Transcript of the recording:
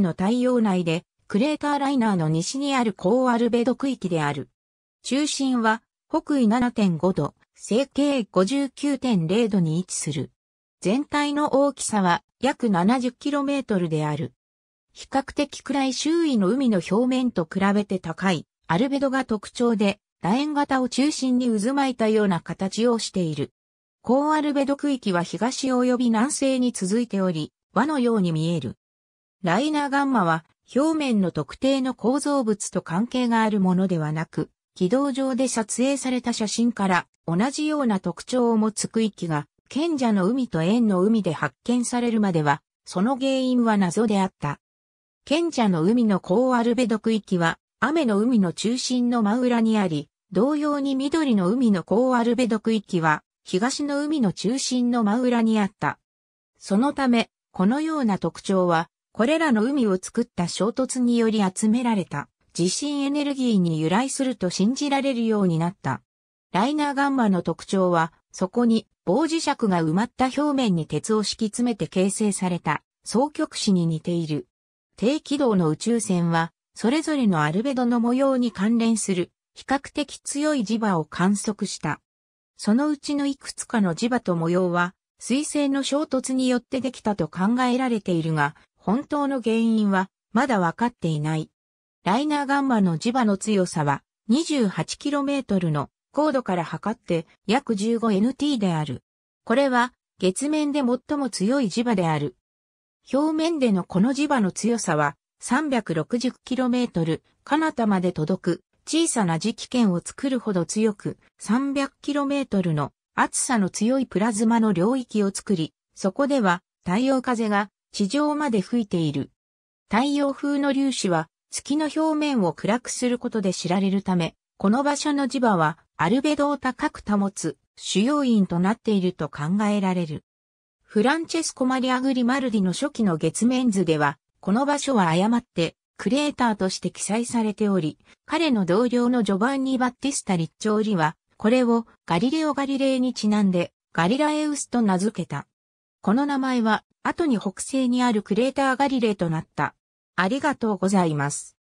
の太陽内で、クレーターライナーの西にある高アルベド区域である。中心は、北緯7.5度、整形59.0度に位置する。全体の大きさは約 70km である。比較的暗い周囲の海の表面と比べて高い、アルベドが特徴で、楕円型を中心に渦巻いたような形をしている。高アルベド区域は東及び南西に続いており、輪のように見える。ライナーガンマは表面の特定の構造物と関係があるものではなく、軌道上で撮影された写真から同じような特徴を持つ区域が賢者の海と円の海で発見されるまでは、その原因は謎であった。賢者の海の高アルベド区域は、雨の海の中心の真裏にあり、同様に緑の海の高アルベド区域は、東の海の中心の真裏にあった。そのため、このような特徴は、これらの海を作った衝突により集められた地震エネルギーに由来すると信じられるようになった。ライナーガンマの特徴は、そこに棒磁石が埋まった表面に鉄を敷き詰めて形成された双極子に似ている。低軌道の宇宙船は、それぞれのアルベドの模様に関連する比較的強い磁場を観測した。そのうちのいくつかの磁場と模様は、水星の衝突によってできたと考えられているが、本当の原因はまだわかっていない。ライナーガンマの磁場の強さは 28km の高度から測って約 15nt である。これは月面で最も強い磁場である。表面でのこの磁場の強さは 360km 彼方まで届く小さな磁気圏を作るほど強く 300km の暑さの強いプラズマの領域を作り、そこでは太陽風が地上まで吹いている。太陽風の粒子は月の表面を暗くすることで知られるため、この場所の磁場はアルベドを高く保つ主要因となっていると考えられる。フランチェスコ・マリア・グリマルディの初期の月面図では、この場所は誤ってクレーターとして記載されており、彼の同僚のジョバンニ・バッティスタ・リッチョーリは、これをガリレオ・ガリレイにちなんでガリラエウスと名付けた。この名前は後に北西にあるクレーターガリレーとなった。ありがとうございます。